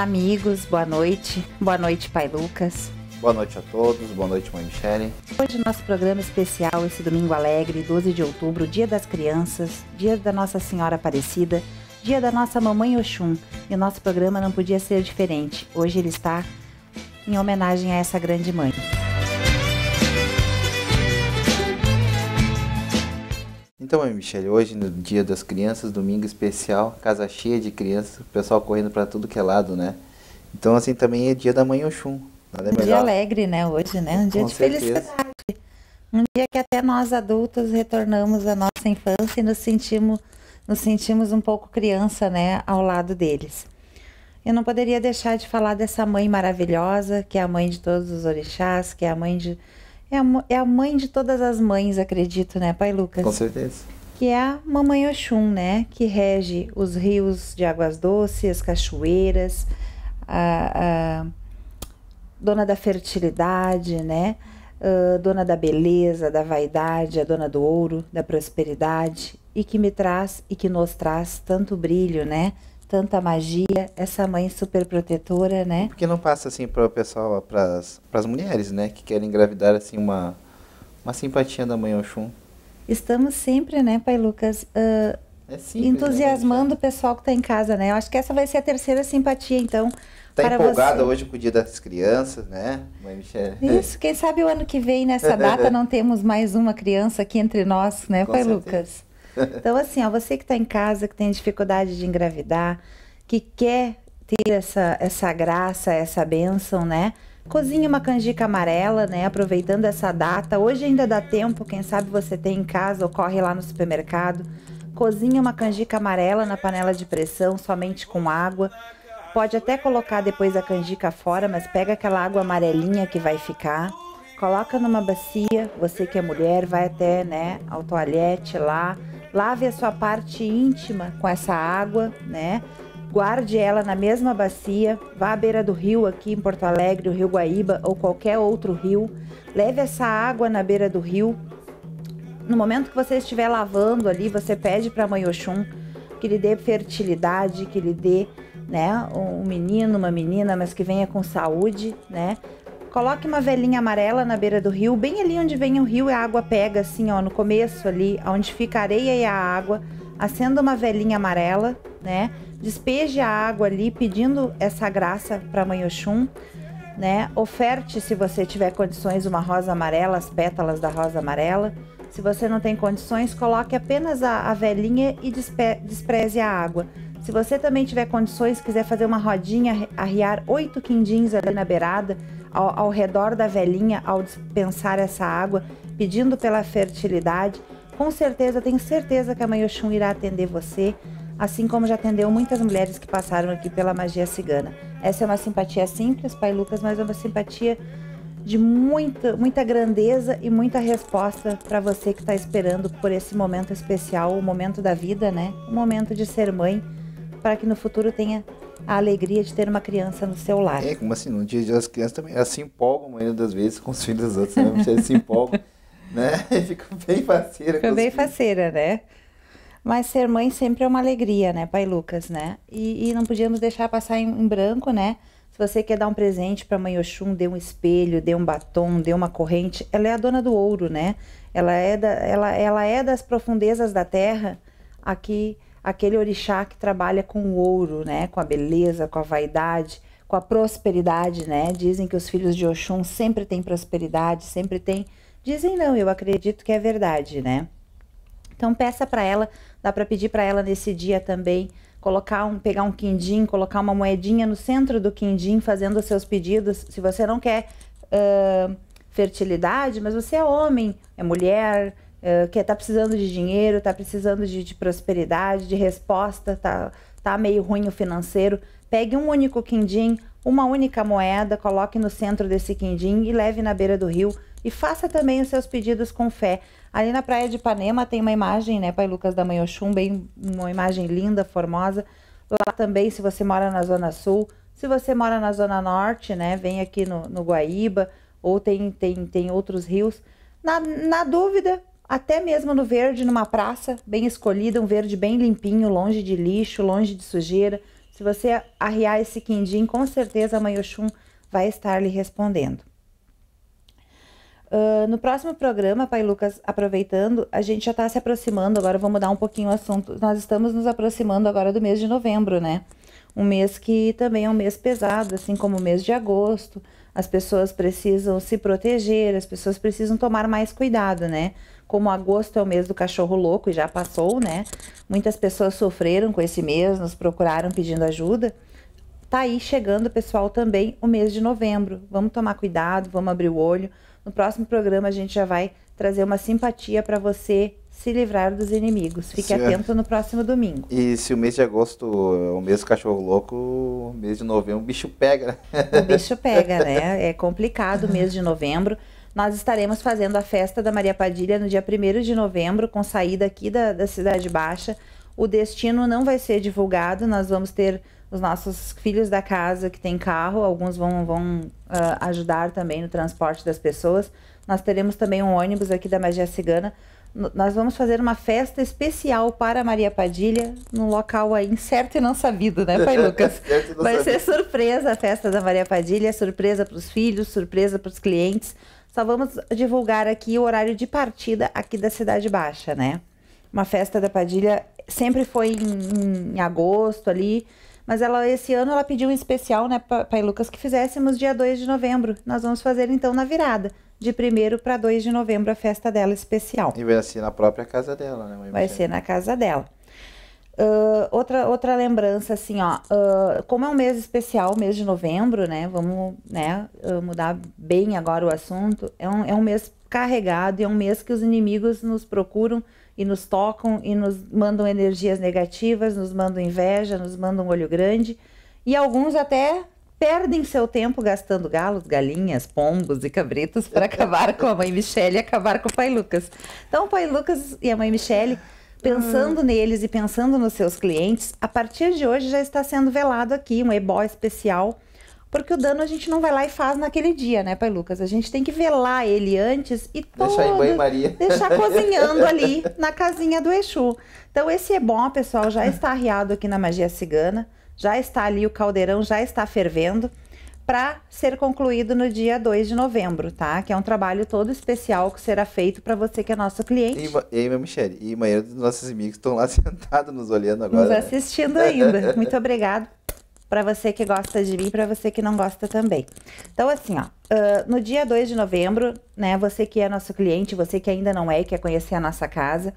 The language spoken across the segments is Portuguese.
amigos, boa noite. Boa noite, pai Lucas. Boa noite a todos, boa noite, mãe Michele. Hoje, nosso programa especial, esse domingo alegre, 12 de outubro, dia das crianças, dia da Nossa Senhora Aparecida, dia da nossa mamãe Oxum. E o nosso programa não podia ser diferente. Hoje ele está em homenagem a essa grande mãe. Então, Michelle, hoje no Dia das Crianças, domingo especial, casa cheia de crianças, o pessoal correndo para tudo que é lado, né? Então, assim, também é dia da mãe Oxum. Nada é um melhor. dia alegre, né, hoje, né? Um dia Com de certeza. felicidade. Um dia que até nós adultos retornamos à nossa infância e nos sentimos, nos sentimos um pouco criança, né, ao lado deles. Eu não poderia deixar de falar dessa mãe maravilhosa, que é a mãe de todos os orixás, que é a mãe de é a, é a mãe de todas as mães, acredito, né, pai Lucas? Com certeza. Que é a Mamãe Oxum, né? Que rege os rios de águas doces, as cachoeiras, a, a dona da fertilidade, né? Uh, dona da beleza, da vaidade, a dona do ouro, da prosperidade e que me traz e que nos traz tanto brilho, né? tanta magia, essa mãe super protetora, né? Porque não passa assim para o pessoal, para as mulheres, né, que querem engravidar assim uma uma simpatia da mãe Oxum. Estamos sempre, né, pai Lucas, uh, é simples, né, entusiasmando né, o pessoal que está em casa, né? Eu acho que essa vai ser a terceira simpatia, então. Está empolgada você. hoje com o Dia das Crianças, né, mãe Michelle? Isso, quem sabe o ano que vem, nessa data, não temos mais uma criança aqui entre nós, né, com pai certeza. Lucas? Então, assim, ó, você que está em casa, que tem dificuldade de engravidar, que quer ter essa, essa graça, essa bênção, né? Cozinha uma canjica amarela, né? Aproveitando essa data. Hoje ainda dá tempo, quem sabe você tem em casa ou corre lá no supermercado. Cozinha uma canjica amarela na panela de pressão, somente com água. Pode até colocar depois a canjica fora, mas pega aquela água amarelinha que vai ficar. Coloca numa bacia, você que é mulher, vai até né, ao toalhete lá, Lave a sua parte íntima com essa água, né? Guarde ela na mesma bacia, vá à beira do rio aqui em Porto Alegre, o Rio Guaíba ou qualquer outro rio. Leve essa água na beira do rio. No momento que você estiver lavando ali, você pede para a mãe Oxum que lhe dê fertilidade, que lhe dê, né, um menino, uma menina, mas que venha com saúde, né? Coloque uma velinha amarela na beira do rio, bem ali onde vem o rio e a água pega, assim, ó, no começo ali, onde fica a areia e a água. Acenda uma velinha amarela, né? Despeje a água ali, pedindo essa graça para Mãe Oxum, né? Oferte, se você tiver condições, uma rosa amarela, as pétalas da rosa amarela. Se você não tem condições, coloque apenas a, a velinha e despreze a água. Se você também tiver condições, quiser fazer uma rodinha, arriar oito quindins ali na beirada, ao, ao redor da velhinha ao dispensar essa água, pedindo pela fertilidade. Com certeza, tenho certeza que a Mãe Oxum irá atender você, assim como já atendeu muitas mulheres que passaram aqui pela magia cigana. Essa é uma simpatia simples, Pai Lucas, mas é uma simpatia de muita, muita grandeza e muita resposta para você que está esperando por esse momento especial, o momento da vida, né? O momento de ser mãe, para que no futuro tenha a alegria de ter uma criança no seu lar. É, como assim, no dia das as crianças também, elas se empolgam a maioria das vezes com os filhos dos outros, né? Elas se empolgam, né? E ficam bem faceira. Ficam bem faceira, né? Mas ser mãe sempre é uma alegria, né, pai Lucas, né? E, e não podíamos deixar passar em, em, branco, né? Se você quer dar um presente para mãe Oxum, dê um espelho, dê um batom, dê uma corrente. Ela é a dona do ouro, né? Ela é, da, ela, ela é das profundezas da terra aqui aquele orixá que trabalha com o ouro, né, com a beleza, com a vaidade, com a prosperidade, né? Dizem que os filhos de Oxum sempre têm prosperidade, sempre têm. Dizem não, eu acredito que é verdade, né? Então peça para ela, dá para pedir para ela nesse dia também colocar um, pegar um quindim, colocar uma moedinha no centro do quindim, fazendo os seus pedidos. Se você não quer uh, fertilidade, mas você é homem, é mulher, é, que está é, precisando de dinheiro, está precisando de, de, prosperidade, de resposta, está tá meio ruim o financeiro, pegue um único quindim, uma única moeda, coloque no centro desse quindim e leve na beira do rio e faça também os seus pedidos com fé. Ali na praia de Ipanema tem uma imagem, né, Pai Lucas da Mãe bem uma imagem linda, formosa. Lá também, se você mora na Zona Sul, se você mora na Zona Norte, né, vem aqui no, no Guaíba, ou tem, tem, tem outros rios. Na, na dúvida, até mesmo no verde, numa praça bem escolhida, um verde bem limpinho, longe de lixo, longe de sujeira. Se você arriar esse quindim, com certeza a Maioshun vai estar lhe respondendo. Uh, no próximo programa, Pai Lucas, aproveitando, a gente já está se aproximando, agora vou mudar um pouquinho o assunto. Nós estamos nos aproximando agora do mês de novembro, né? Um mês que também é um mês pesado, assim como o mês de agosto. As pessoas precisam se proteger, as pessoas precisam tomar mais cuidado, né? como agosto é o mês do cachorro louco e já passou, né? Muitas pessoas sofreram com esse mês, nos procuraram pedindo ajuda. Tá aí chegando, pessoal, também o mês de novembro. Vamos tomar cuidado, vamos abrir o olho. No próximo programa a gente já vai trazer uma simpatia para você se livrar dos inimigos. Fique atento no próximo domingo. E se o mês de agosto é o mês do cachorro louco, o mês de novembro o bicho pega. Né? O bicho pega, né? É complicado o mês de novembro nós estaremos fazendo a festa da Maria Padilha no dia 1 de novembro, com saída aqui da, da Cidade Baixa. O destino não vai ser divulgado, nós vamos ter os nossos filhos da casa que tem carro, alguns vão, vão uh, ajudar também no transporte das pessoas. Nós teremos também um ônibus aqui da Magia Cigana. nós vamos fazer uma festa especial para Maria Padilha, num local aí incerto e não sabido, né, pai Lucas? Vai ser surpresa a festa da Maria Padilha, surpresa para os filhos, surpresa para os clientes. Só vamos divulgar aqui o horário de partida aqui da Cidade Baixa, né? Uma festa da Padilha sempre foi em, em agosto ali, mas ela esse ano ela pediu um especial, né, Pai Lucas, que fizéssemos dia 2 de novembro. Nós vamos fazer então na virada, de 1 para 2 de novembro, a festa dela especial. E vai ser na própria casa dela, né, Vai ser na casa dela. Uh, outra, outra lembrança, assim, ó, uh, como é um mês especial, mês de novembro, né? Vamos né, ah, mudar bem agora o assunto. É um, é um mês carregado e é um mês que os inimigos nos procuram e nos tocam e nos mandam energias negativas, nos mandam inveja, nos mandam olho grande. E alguns até perdem seu tempo gastando galos, galinhas, pombos e cabritos para acabar com a mãe Michelle e acabar com o pai Lucas. Então, o pai Lucas e a mãe Michelle pensando hum. neles e pensando nos seus clientes, a partir de hoje já está sendo velado aqui um ebó especial, porque o dano a gente não vai lá e faz naquele dia, né, pai Lucas? A gente tem que velar ele antes e todo, deixar em banho Maria, deixar cozinhando ali na casinha do Exu. Então esse ebó, pessoal, já está arriado aqui na magia cigana, já está ali o caldeirão, já está fervendo para ser concluído no dia 2 de novembro, tá? Que é um trabalho todo especial que será feito para você que é nosso cliente. E, e minha Michelle, e maioria dos nossos amigos estão lá sentados nos olhando agora. Nos assistindo né? ainda. Muito obrigado para você que gosta de mim, para você que não gosta também. Então, assim, ó, uh, no dia 2 de novembro, né, você que é nosso cliente, você que ainda não é e quer conhecer a nossa casa,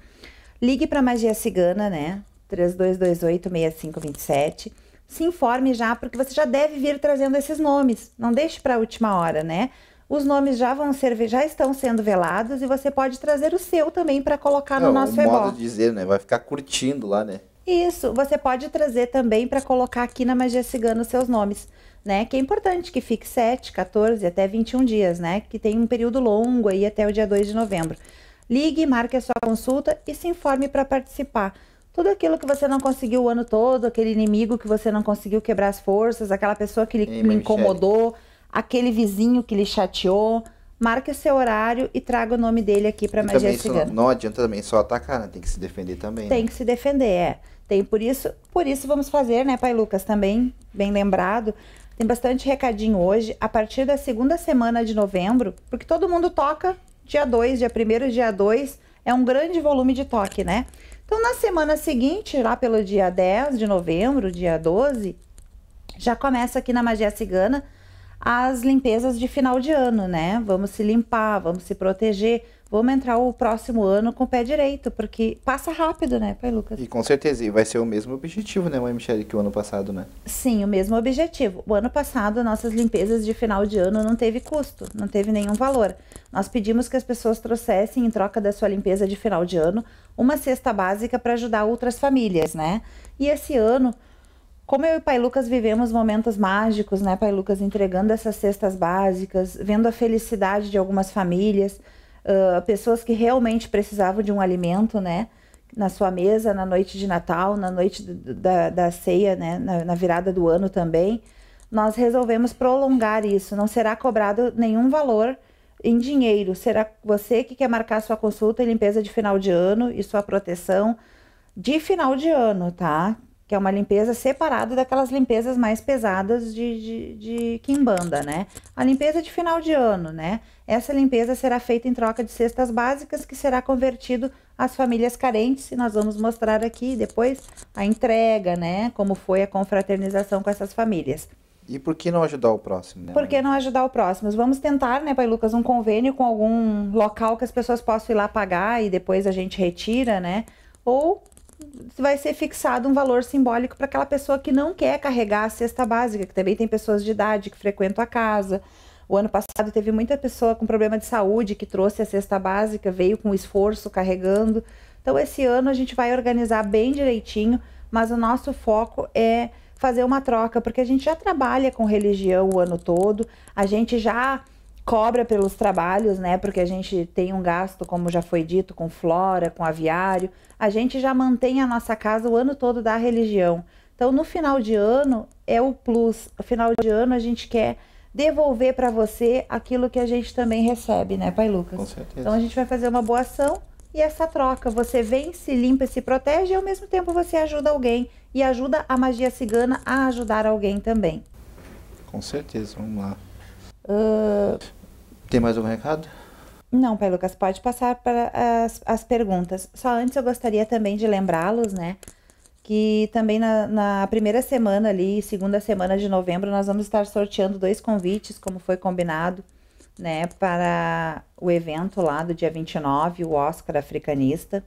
ligue para Magia Cigana, né, 3228 6527 se informe já, porque você já deve vir trazendo esses nomes. Não deixe para a última hora, né? Os nomes já vão ser, já estão sendo velados e você pode trazer o seu também para colocar no é, nosso um modo de dizer, né? Vai ficar curtindo lá, né? Isso, você pode trazer também para colocar aqui na magia cigana os seus nomes, né? Que é importante que fique 7, 14 até 21 dias, né? Que tem um período longo aí até o dia 2 de novembro. Ligue, marque a sua consulta e se informe para participar tudo aquilo que você não conseguiu o ano todo, aquele inimigo que você não conseguiu quebrar as forças, aquela pessoa que lhe, Ei, incomodou, aquele vizinho que lhe chateou. Marque seu horário e traga o nome dele aqui para magia também cigana. Não, não adianta também só atacar, né? Tem que se defender também. Tem né? que se defender, é. Tem por isso, por isso vamos fazer, né, Pai Lucas? Também bem lembrado. Tem bastante recadinho hoje. A partir da segunda semana de novembro, porque todo mundo toca dia 2, dia 1 dia 2, é um grande volume de toque, né? Então, na semana seguinte, lá pelo dia 10 de novembro, dia 12, já começa aqui na magia cigana as limpezas de final de ano, né? Vamos se limpar, vamos se proteger, vamos entrar o próximo ano com o pé direito, porque passa rápido, né, pai Lucas? E com certeza, e vai ser o mesmo objetivo, né, mãe Michele, que o ano passado, né? Sim, o mesmo objetivo. O ano passado, nossas limpezas de final de ano não teve custo, não teve nenhum valor. Nós pedimos que as pessoas trouxessem, em troca da sua limpeza de final de ano, uma cesta básica para ajudar outras famílias, né? E esse ano, como eu e o Pai Lucas vivemos momentos mágicos, né, Pai Lucas, entregando essas cestas básicas, vendo a felicidade de algumas famílias, pessoas que realmente precisavam de um alimento, né? Na sua mesa, na noite de Natal, na noite da, da ceia, né? Na, na, virada do ano também. Nós resolvemos prolongar isso. Não será cobrado nenhum valor em dinheiro. Será você que quer marcar sua consulta e limpeza de final de ano e sua proteção de final de ano, tá? que é uma limpeza separada daquelas limpezas mais pesadas de, de, de quimbanda, né? A limpeza de final de ano, né? Essa limpeza será feita em troca de cestas básicas que será convertido às famílias carentes e nós vamos mostrar aqui depois a entrega, né? Como foi a confraternização com essas famílias. E por que não ajudar o próximo? Né, por que não ajudar o próximo? Nós vamos tentar, né, Pai Lucas, um convênio com algum local que as pessoas possam ir lá pagar e depois a gente retira, né? Ou vai ser fixado um valor simbólico para aquela pessoa que não quer carregar a cesta básica, que também tem pessoas de idade que frequentam a casa. O ano passado teve muita pessoa com problema de saúde que trouxe a cesta básica, veio com esforço carregando. Então esse ano a gente vai organizar bem direitinho, mas o nosso foco é fazer uma troca, porque a gente já trabalha com religião o ano todo, a gente já cobra pelos trabalhos, né? Porque a gente tem um gasto, como já foi dito, com flora, com aviário. A gente já mantém a nossa casa o ano todo da religião. Então, no final de ano é o plus. No final de ano a gente quer devolver para você aquilo que a gente também recebe, né, Pai Lucas? Com certeza. Então a gente vai fazer uma boa ação e essa troca. Você vem, se limpa, se protege e ao mesmo tempo você ajuda alguém e ajuda a magia cigana a ajudar alguém também. Com certeza, vamos lá. Ah, tem mais algum recado? Não, Pai Lucas, pode passar para as, as perguntas. Só antes eu gostaria também de lembrá-los, né? Que também na, na, primeira semana ali, segunda semana de novembro, nós vamos estar sorteando dois convites, como foi combinado, né? Para o evento lá do dia 29, o Oscar Africanista.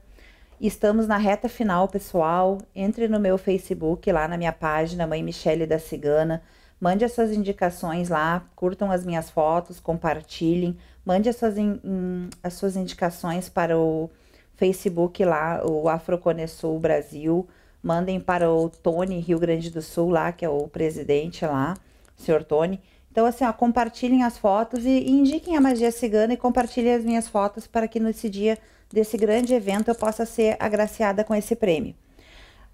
Estamos na reta final, pessoal. Entre no meu Facebook, lá na minha página, Mãe Michele da Cigana. Mande as suas indicações lá, curtam as minhas fotos, compartilhem, mande as suas in, as suas indicações para o Facebook lá, o Afroconesul Brasil, mandem para o Tony Rio Grande do Sul lá, que é o presidente lá, o senhor Tony. Então, assim, ó, compartilhem as fotos e, e indiquem a magia cigana e compartilhem as minhas fotos para que nesse dia desse grande evento eu possa ser agraciada com esse prêmio.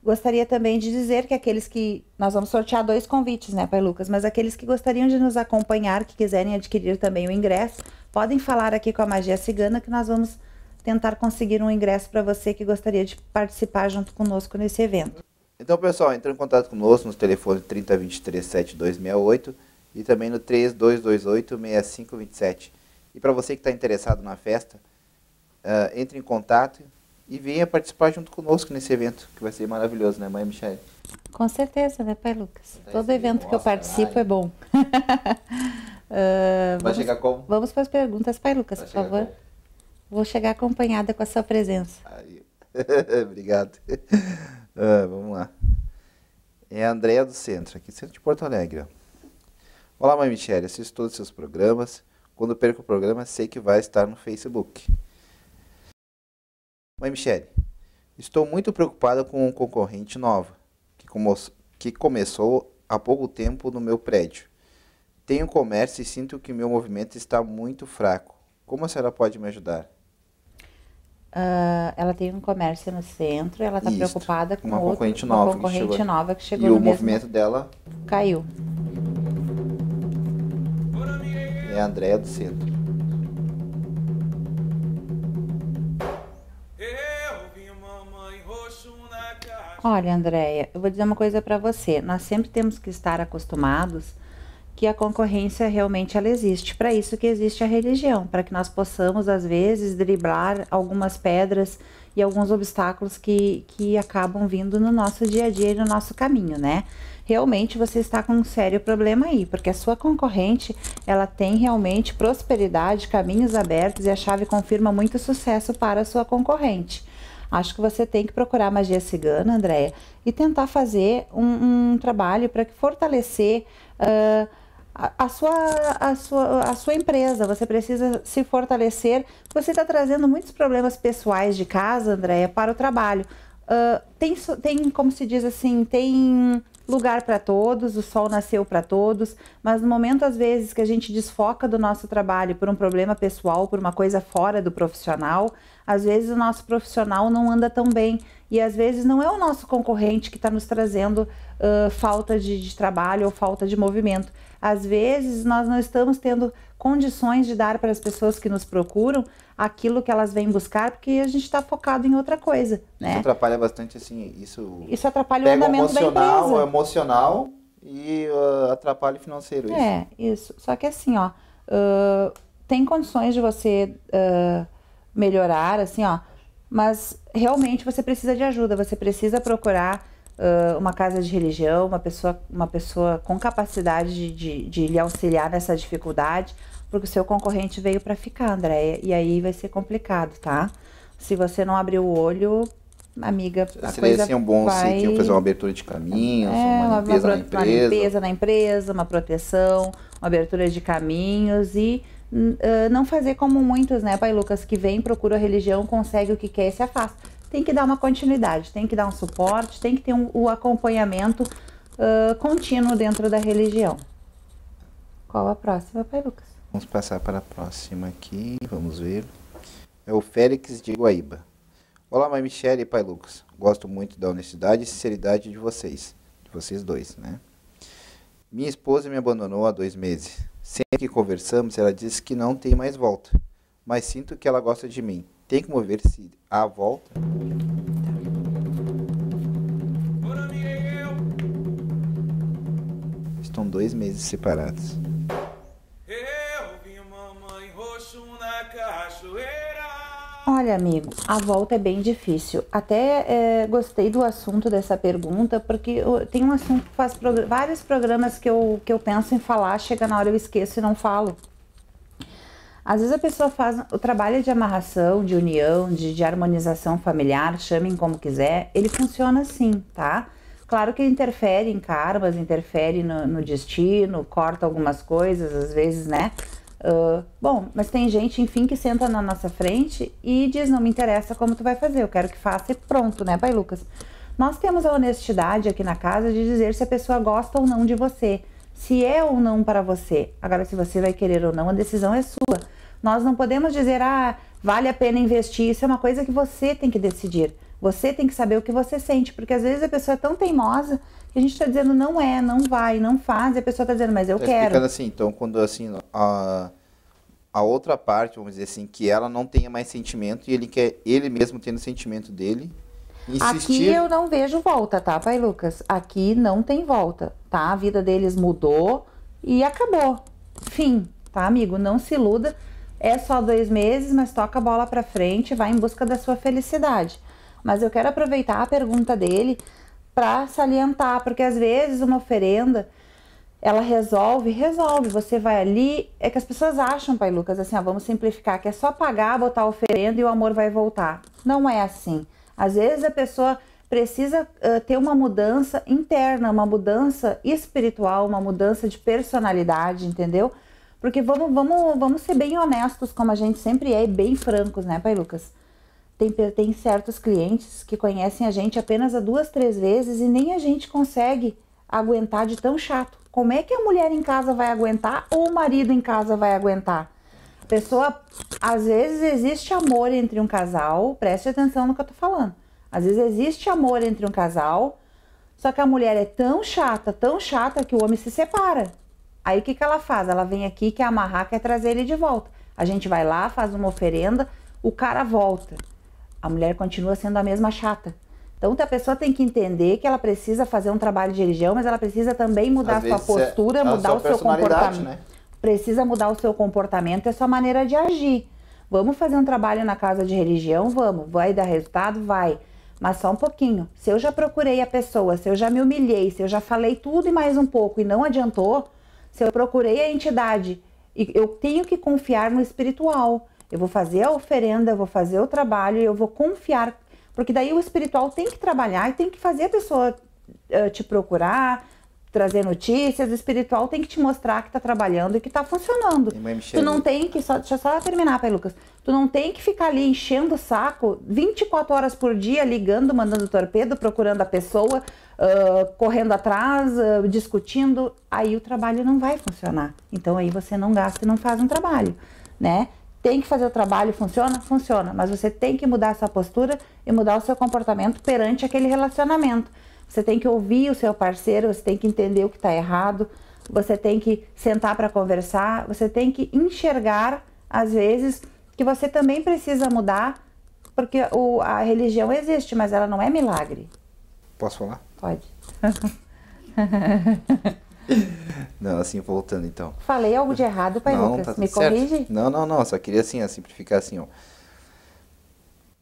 Gostaria também de dizer que aqueles que. Nós vamos sortear dois convites, né, Pai Lucas? Mas aqueles que gostariam de nos acompanhar, que quiserem adquirir também o ingresso, podem falar aqui com a Magia Cigana que nós vamos tentar conseguir um ingresso para você que gostaria de participar junto conosco nesse evento. Então, pessoal, entre em contato conosco nos telefones 3023 7268 e também no 3228 6527. E para você que está interessado na festa, uh, entre em contato e venha participar junto conosco nesse evento, que vai ser maravilhoso, né, mãe Michelle? Com certeza, né, pai Lucas? Então, Todo evento nossa, que eu né? participo é bom. uh, vai chegar como? Vamos para as perguntas, pai Lucas, vai por favor. Como? Vou chegar acompanhada com a sua presença. Obrigado. Uh, vamos lá. É a Andrea do Centro, aqui Centro de Porto Alegre. Olá, mãe Michelle. Assisto todos os seus programas. Quando perco o programa, sei que vai estar no Facebook. Oi, Michele, estou muito preocupada com um concorrente nova que, como, que começou há pouco tempo no meu prédio. Tenho comércio e sinto que meu movimento está muito fraco. Como a senhora pode me ajudar? Uh, ela tem um comércio no centro, ela está preocupada com uma outro, concorrente, nova, uma concorrente que chegou, nova que chegou e no o mesmo... movimento dela caiu. É a Andréia do centro. Olha, Andréia, eu vou dizer uma coisa para você. Nós sempre temos que estar acostumados que a concorrência realmente ela existe. Para isso que existe a religião, para que nós possamos, às vezes, driblar algumas pedras e alguns obstáculos que, que acabam vindo no nosso dia a dia e no nosso caminho, né? Realmente você está com um sério problema aí, porque a sua concorrente, ela tem realmente prosperidade, caminhos abertos e a chave confirma muito sucesso para a sua concorrente. Acho que você tem que procurar magia cigana, Andréia, e tentar fazer um, um trabalho para fortalecer. Uh, a, a sua, a, sua, a sua empresa, você precisa se fortalecer. Você está trazendo muitos problemas pessoais de casa, Andréia, para o trabalho. Uh, tem, tem, como se diz assim, tem lugar para todos, o sol nasceu para todos, mas no momento às vezes que a gente desfoca do nosso trabalho por um problema pessoal, por uma coisa fora do profissional, às vezes o nosso profissional não anda tão bem e às vezes não é o nosso concorrente que está nos trazendo uh, falta de, de trabalho ou falta de movimento. Às vezes nós não estamos tendo condições de dar para as pessoas que nos procuram aquilo que elas vêm buscar, porque a gente está focado em outra coisa, né? Isso atrapalha bastante, assim, isso... Isso atrapalha o andamento emocional, da empresa. emocional e uh, atrapalha o financeiro, isso. É, isso. Só que assim, ó, uh, tem condições de você uh, melhorar, assim, ó, mas realmente você precisa de ajuda, você precisa procurar uh, uma casa de religião, uma pessoa, uma pessoa com capacidade de, de, de lhe auxiliar nessa dificuldade, porque o seu concorrente veio para ficar, Andréia, e aí vai ser complicado, tá? Se você não abrir o olho, amiga, a Seria coisa assim, um bom vai... Assim, fazer uma abertura de caminhos, é, uma, limpeza uma, uma, limpeza na empresa, uma proteção, uma abertura de caminhos e uh, não fazer como muitos, né, pai Lucas, que vem, procura a religião, consegue o que quer e se afasta. Tem que dar uma continuidade, tem que dar um suporte, tem que ter um, o acompanhamento uh, contínuo dentro da religião. Qual a próxima, pai Lucas? Vamos passar para a próxima aqui, vamos ver. É o Félix de Guaíba. Olá, mãe Michelle e pai Lucas. Gosto muito da honestidade e sinceridade de vocês, de vocês dois, né? Minha esposa me abandonou há dois meses. Sempre que conversamos, ela disse que não tem mais volta, mas sinto que ela gosta de mim. Tem como ver se há volta? Estão dois meses separados. Olha, amigo, a volta é bem difícil. Até é, gostei do assunto dessa pergunta, porque eu, tem um assunto que faz prog vários programas que eu, que eu penso em falar, chega na hora eu esqueço e não falo. Às vezes a pessoa faz o trabalho de amarração, de união, de, de harmonização familiar, chamem como quiser, ele funciona assim, tá? Claro que ele interfere em karmas, interfere no, no destino, corta algumas coisas, às vezes, né? Ah, bom, mas tem gente, enfim, que senta na nossa frente e diz: não me interessa como tu vai fazer, eu quero que faça e pronto, né, Pai Lucas? Nós temos a honestidade aqui na casa de dizer se a pessoa gosta ou não de você, se é ou não para você. Agora, se você vai querer ou não, a decisão é sua. Nós não podemos dizer, ah, vale a pena investir, isso é uma coisa que você tem que decidir. Você tem que saber o que você sente, porque às vezes a pessoa é tão teimosa que a gente está dizendo não é, não vai, não faz, e a pessoa está dizendo, mas eu tá quero. assim, então quando assim, a, a outra parte, vamos dizer assim, que ela não tenha mais sentimento e ele quer, ele mesmo tendo sentimento dele, Insistir. Aqui eu não vejo volta, tá, pai Lucas? Aqui não tem volta, tá? A vida deles mudou e acabou. Fim, tá, amigo? Não se iluda. É só dois meses, mas toca a bola pra frente, vai em busca da sua felicidade. Mas eu quero aproveitar a pergunta dele para salientar, porque às vezes uma oferenda ela resolve, resolve. Você vai ali, é que as pessoas acham, pai Lucas, assim, ó, vamos simplificar, que é só pagar, botar a oferenda e o amor vai voltar. Não é assim. Às vezes a pessoa precisa uh, ter uma mudança interna, uma mudança espiritual, uma mudança de personalidade, entendeu? Porque vamos, vamos, vamos ser bem honestos, como a gente sempre é, e bem francos, né, pai Lucas? Tem, tem certos clientes que conhecem a gente apenas a duas, três vezes e nem a gente consegue aguentar de tão chato. Como é que a mulher em casa vai aguentar ou o marido em casa vai aguentar? pessoa, às vezes existe amor entre um casal, preste atenção no que eu tô falando. Às vezes existe amor entre um casal, só que a mulher é tão chata, tão chata que o homem se separa. Aí o que, que ela faz? Ela vem aqui, quer amarrar, quer trazer ele de volta. A gente vai lá, faz uma oferenda, o cara volta a mulher continua sendo a mesma chata. Então a pessoa tem que entender que ela precisa fazer um trabalho de religião, mas ela precisa também mudar Às é a sua postura, é mudar sua o seu comportamento. Né? Precisa mudar o seu comportamento e é a sua maneira de agir. Vamos fazer um trabalho na casa de religião? Vamos. Vai dar resultado? Vai. Mas só um pouquinho. Se eu já procurei a pessoa, se eu já me humilhei, se eu já falei tudo e mais um pouco e não adiantou, se eu procurei a entidade, eu tenho que confiar no espiritual. Eu vou fazer a oferenda, eu vou fazer o trabalho, eu vou confiar. Porque daí o espiritual tem que trabalhar e tem que fazer a pessoa uh, te procurar, trazer notícias. O espiritual tem que te mostrar que está trabalhando e que está funcionando. Tu não tem que. Só, deixa eu só terminar, Pai Lucas. Tu não tem que ficar ali enchendo o saco 24 horas por dia, ligando, mandando torpedo, procurando a pessoa, uh, correndo atrás, uh, discutindo. Aí o trabalho não vai funcionar. Então aí você não gasta e não faz um trabalho, né? tem que fazer o trabalho, funciona? Funciona, mas você tem que mudar essa postura e mudar o seu comportamento perante aquele relacionamento. Você tem que ouvir o seu parceiro, você tem que entender o que está errado, você tem que sentar para conversar, você tem que enxergar, às vezes, que você também precisa mudar, porque o, a religião existe, mas ela não é milagre. Posso falar? Pode. Não, assim, voltando então. Falei algo de errado, pai não, tá Lucas? Tá Me certo. corrige? Não, não, não. Só queria assim, simplificar assim, ó.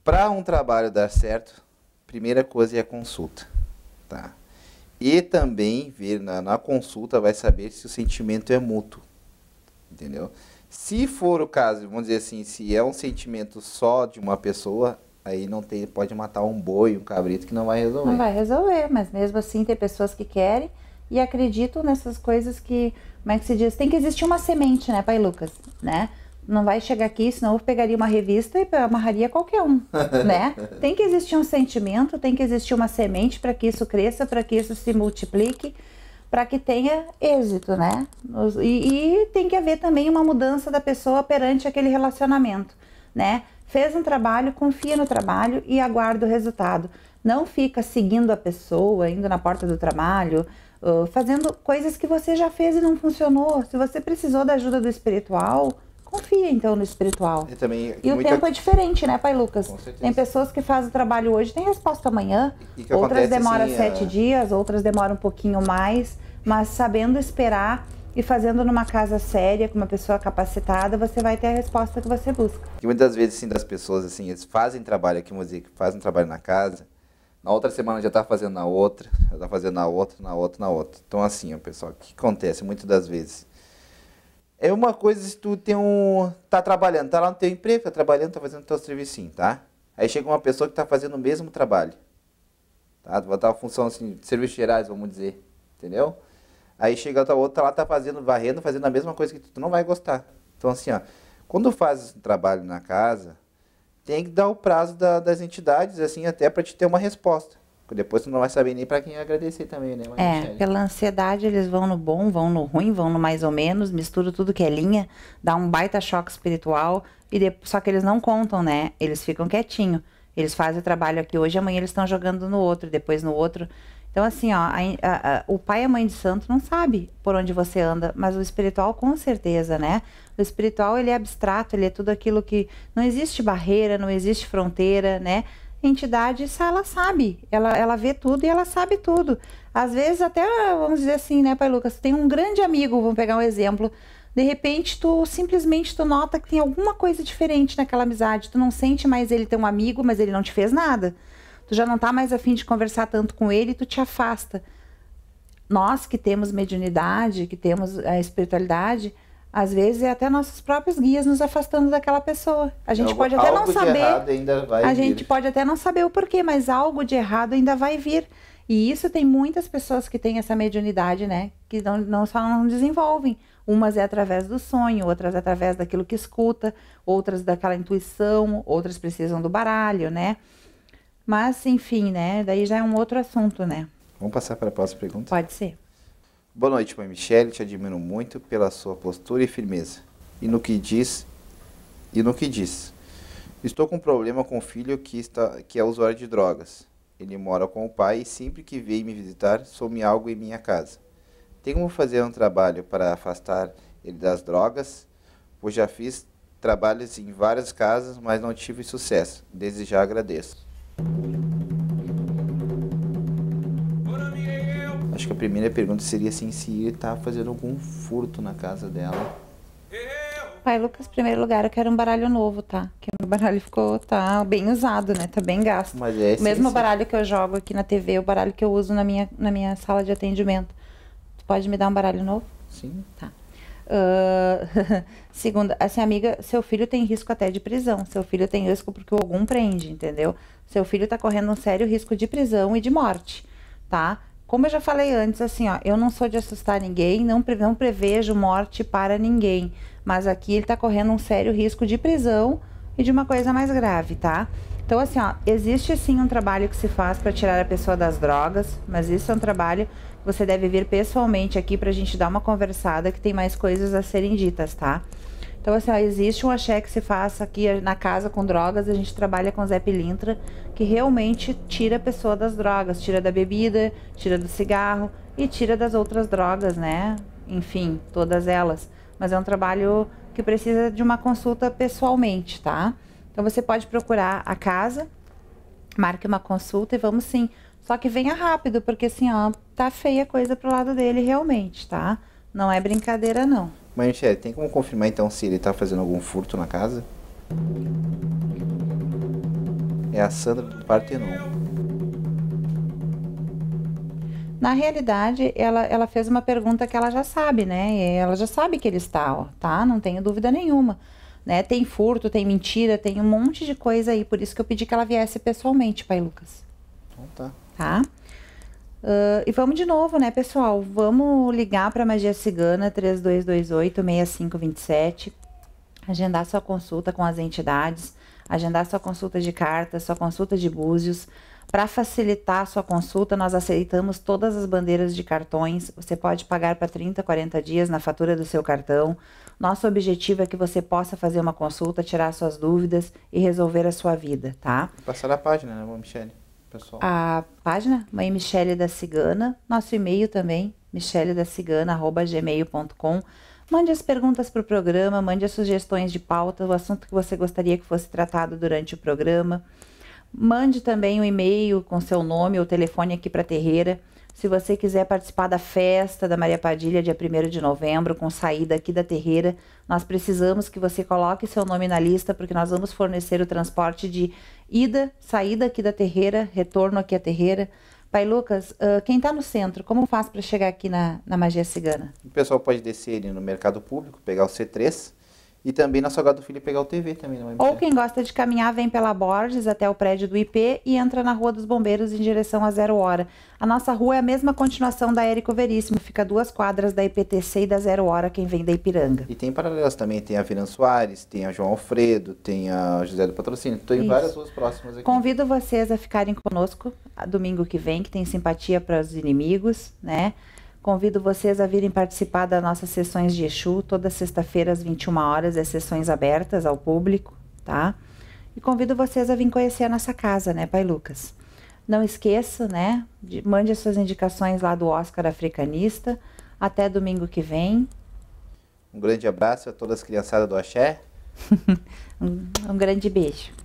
Para um trabalho dar certo, primeira coisa é a consulta, tá? E também ver na, na consulta vai saber se o sentimento é mútuo, entendeu? Se for o caso, vamos dizer assim, se é um sentimento só de uma pessoa, aí não tem, pode matar um boi, um cabrito que não vai resolver. Não vai resolver, mas mesmo assim tem pessoas que querem e acredito nessas coisas que, como é que se diz? Tem que existir uma semente, né, pai Lucas, né? Não vai chegar aqui, senão eu pegaria uma revista e amarraria qualquer um, né? Tem que existir um sentimento, tem que existir uma semente para que isso cresça, para que isso se multiplique, para que tenha êxito, né? E, e tem que haver também uma mudança da pessoa perante aquele relacionamento, né? Fez um trabalho, confia no trabalho e aguarda o resultado. Não fica seguindo a pessoa, indo na porta do trabalho, ah, fazendo coisas que você já fez e não funcionou. Se você precisou da ajuda do espiritual, confia então no espiritual. E, também, e muita... o tempo é diferente, né, Pai Lucas? Com certeza. Tem pessoas que fazem o trabalho hoje, tem resposta amanhã, outras demoram assim, sete a... É dias, outras demoram um pouquinho mais, mas sabendo esperar e fazendo numa casa séria, com uma pessoa capacitada, você vai ter a resposta que você busca. E muitas vezes, assim, das pessoas, assim, eles fazem trabalho aqui, vamos dizer, fazem trabalho na casa, na outra semana já está fazendo na outra, já está fazendo na outra, na outra, na outra. Então, assim, ó, pessoal, o que acontece muitas das vezes? É uma coisa se tu tem um. tá trabalhando, tá lá no teu emprego, tá trabalhando, tá fazendo teu serviço, tá? Aí chega uma pessoa que tá fazendo o mesmo trabalho. Tá? Tu botar uma função assim, de serviços gerais, vamos dizer. Entendeu? Aí chega outra outra lá, tá fazendo, varrendo, fazendo a mesma coisa que tu, tu não vai gostar. Então assim, ó, quando faz um trabalho na casa, tem que dar o prazo da, das entidades, assim, até para te ter uma resposta. Depois tu não vai saber nem para quem agradecer também, né? é, pela ansiedade eles vão no bom, vão no ruim, vão no mais ou menos, misturam tudo que é linha, dá um baita choque espiritual, e de... só que eles não contam, né? Eles ficam quietinhos. Eles fazem o trabalho aqui hoje, amanhã eles estão jogando no outro, depois no outro. Então, assim, ó, a, a, a, o pai e a mãe de santo não sabe por onde você anda, mas o espiritual com certeza, né? O espiritual, ele é abstrato, ele é tudo aquilo que não existe barreira, não existe fronteira, né? A entidade, ela sabe, ela, ela vê tudo e ela sabe tudo. Às vezes, até, vamos dizer assim, né, Pai Lucas, tem um grande amigo, vamos pegar um exemplo, de repente tu simplesmente tu nota que tem alguma coisa diferente naquela amizade, tu não sente mais ele teu amigo, mas ele não te fez nada. Tu já não tá mais afim de conversar tanto com ele, tu te afasta. Nós que temos mediunidade, que temos a espiritualidade, às vezes é até nossos próprios guias nos afastando daquela pessoa. A gente algo, pode até não saber. a vir. gente pode até não saber o porquê, mas algo de errado ainda vai vir. E isso tem muitas pessoas que têm essa mediunidade, né? Que não, não só não desenvolvem. Umas é através do sonho, outras é através daquilo que escuta, outras daquela intuição, outras precisam do baralho, né? Mas, enfim, né? Daí já é um outro assunto, né? Vamos passar para a próxima pergunta? Pode ser. Boa noite, mãe Michelle. Te admiro muito pela sua postura e firmeza. E no que diz, e no que diz. Estou com um problema com o filho que, está, que é usuário de drogas. Ele mora com o pai e sempre que vem me visitar, some algo em minha casa. Tem como fazer um trabalho para afastar ele das drogas? Pois já fiz trabalhos em várias casas, mas não tive sucesso. Desde já agradeço. Acho que a primeira pergunta seria assim, se ele tá fazendo algum furto na casa dela. Pai Lucas, em primeiro lugar, eu quero um baralho novo, tá? Que meu baralho ficou, tá bem usado, né? Tá bem gasto. Mas é esse, o mesmo esse... baralho que eu jogo aqui na TV, o baralho que eu uso na minha, na minha sala de atendimento. Tu pode me dar um baralho novo? Sim. Tá. Uh, segunda, assim, amiga, seu filho tem risco até de prisão. Seu filho tem risco porque algum prende, entendeu? Seu filho tá correndo um sério risco de prisão e de morte, tá? Como eu já falei antes, assim, ó, eu não sou de assustar ninguém, não, não prevejo morte para ninguém. Mas aqui ele tá correndo um sério risco de prisão e de uma coisa mais grave, tá? Então, assim, ó, existe sim um trabalho que se faz para tirar a pessoa das drogas, mas isso é um trabalho que você deve vir pessoalmente aqui para a gente dar uma conversada que tem mais coisas a serem ditas, tá? Então, assim, ó, existe um axé que se faça aqui na casa com drogas, a gente trabalha com Zé Pilintra, que realmente tira a pessoa das drogas, tira da bebida, tira do cigarro e tira das outras drogas, né? Enfim, todas elas. Mas é um trabalho que precisa de uma consulta pessoalmente, tá? Então você pode procurar a casa, marque uma consulta e vamos sim. Só que venha rápido, porque assim, ó, tá feia a coisa pro lado dele realmente, tá? Não é brincadeira, não. Mas Manchete, é, tem como confirmar então se ele tá fazendo algum furto na casa? É a Sandra do Partenon. Na realidade, ela, ela fez uma pergunta que ela já sabe, né? ela já sabe que ele está, ó, tá? Não tenho dúvida nenhuma. Né? Tem furto, tem mentira, tem um monte de coisa aí. Por isso que eu pedi que ela viesse pessoalmente, pai Lucas. Então tá. Tá? Uh, e vamos de novo, né, pessoal? Vamos ligar para Magia Cigana 3228-6527, agendar sua consulta com as entidades, agendar sua consulta de cartas, sua consulta de búzios. Para facilitar a sua consulta, nós aceitamos todas as bandeiras de cartões. Você pode pagar para 30, 40 dias na fatura do seu cartão. Nosso objetivo é que você possa fazer uma consulta, tirar suas dúvidas e resolver a sua vida, tá? Passar a página, né, Michelle? pessoal? A página, Mãe Michele da Cigana. Nosso e-mail também, michelledacigana.gmail.com. Mande as perguntas para o programa, mande as sugestões de pauta, o assunto que você gostaria que fosse tratado durante o programa. Mande também um e-mail com seu nome ou telefone aqui para a Terreira se você quiser participar da festa da Maria Padilha, dia 1 de novembro, com saída aqui da Terreira, nós precisamos que você coloque seu nome na lista, porque nós vamos fornecer o transporte de ida, saída aqui da Terreira, retorno aqui à Terreira. Pai Lucas, uh, quem está no centro, como faz para chegar aqui na, na Magia Cigana? O pessoal pode descer no Mercado Público, pegar o C3, e também na Salgado Filho é pegar o TV também. Ou quem gosta de caminhar vem pela Borges até o prédio do IP e entra na Rua dos Bombeiros em direção a Zero Hora. A nossa rua é a mesma continuação da Érico Veríssimo, fica duas quadras da IPTC e da Zero Hora, quem vem da Ipiranga. E tem paralelas também, tem a Viran Soares, tem a João Alfredo, tem a José do Patrocínio, tem Isso. várias ruas próximas aqui. Convido vocês a ficarem conosco domingo que vem, que tem simpatia para os inimigos, né? Convido vocês a virem participar das nossas sessões de Exu, toda sexta-feira às 21 horas, é sessões abertas ao público, tá? E convido vocês a vir conhecer a nossa casa, né, Pai Lucas? Não esqueça, né? De, mande as suas indicações lá do Oscar Africanista. Até domingo que vem. Um grande abraço a todas as criançadas do Axé. um, um grande beijo.